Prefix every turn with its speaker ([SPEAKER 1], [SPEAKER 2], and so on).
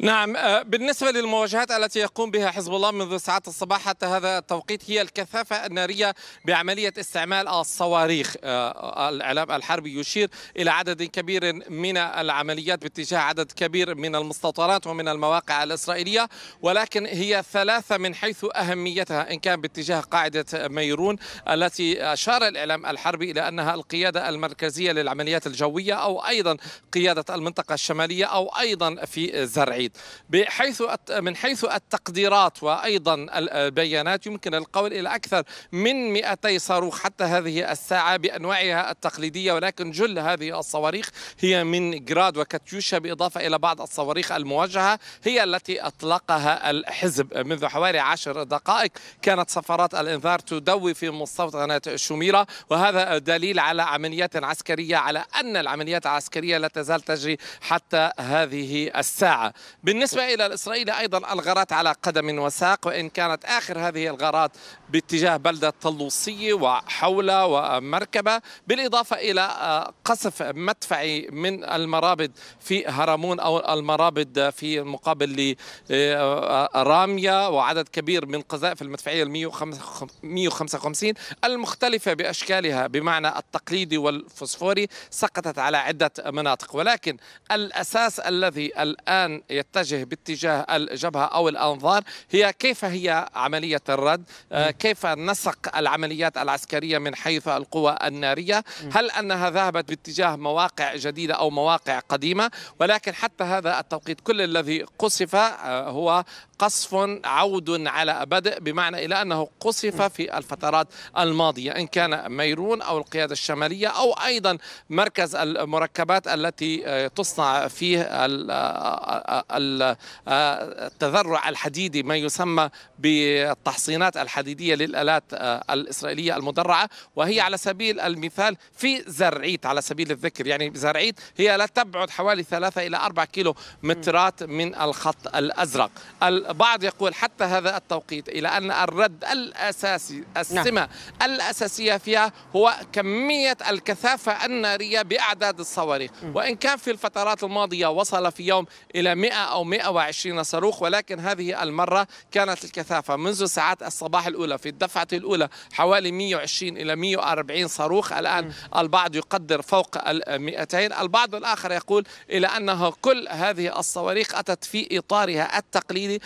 [SPEAKER 1] نعم آه، بالنسبة للمواجهات التي يقوم بها حزب الله منذ ساعات الصباح حتى هذا التوقيت هي الكثافة النارية بعملية استعمال الصواريخ آه، آه، الإعلام الحربي يشير إلى عدد كبير من العمليات باتجاه عدد كبير من المستوطنات ومن المواقع الإسرائيلية ولكن هي ثلاثة من حيث أهميتها إن كان باتجاه قاعدة ميرون التي أشار الإعلام الحربي إلى أنها القيادة المركزية للعمليات الجوية أو أيضا قيادة المنطقة الشمالية أو أيضا في زرعية التوقيت بحيث من حيث التقديرات وأيضا البيانات يمكن القول إلى أكثر من 200 صاروخ حتى هذه الساعة بأنواعها التقليدية ولكن جل هذه الصواريخ هي من جراد وكاتيوشا بإضافة إلى بعض الصواريخ الموجهة هي التي أطلقها الحزب منذ حوالي عشر دقائق كانت سفارات الإنذار تدوي في مستوطنة شميرة وهذا دليل على عمليات عسكرية على أن العمليات العسكرية لا تزال تجري حتى هذه الساعة بالنسبة إلى الإسرائيلي أيضا الغارات على قدم وساق وإن كانت آخر هذه الغارات باتجاه بلدة طلوسية وحولها ومركبة بالإضافة إلى آه، قصف مدفعي من المرابط في هرمون أو المرابط في المقابل لرامية آه، وعدد كبير من قذائف المدفعية 155 المختلفة بأشكالها بمعنى التقليدي والفوسفوري سقطت على عدة مناطق ولكن الأساس الذي الآن يتجه باتجاه الجبهة أو الأنظار هي كيف هي عملية الرد آه، كيف نسق العمليات العسكرية من حيث القوى النارية هل أنها ذهبت باتجاه مواقع جديدة أو مواقع قديمة ولكن حتى هذا التوقيت كل الذي قصف آه، هو قصف عود على بدء بمعنى إلى أنه قصف في الفترات الماضية إن كان ميرون أو القيادة الشمالية أو أيضا مركز المركبات التي آه، تصنع فيه آه، التذرع الحديدي ما يسمى بالتحصينات الحديدية الأساسية للآلات آه، الإسرائيلية المدرعة وهي على سبيل المثال في زرعيت على سبيل الذكر يعني زرعيت هي لا تبعد حوالي ثلاثة إلى أربعة كيلو مترات من الخط الأزرق البعض يقول حتى هذا التوقيت إلى أن الرد الأساسي السمة نعم. الأساسية فيها هو كمية الكثافة النارية بأعداد الصواريخ وإن كان في الفترات الماضية وصل في يوم إلى 100 أو 120 صاروخ ولكن هذه المرة كانت الكثافة منذ ساعات الصباح الأولى في الدفعة الأولى حوالي 120 إلى 140 صاروخ الآن البعض يقدر فوق المئتين البعض الآخر يقول إلى أنها كل هذه الصواريخ أتت في إطارها التقليدي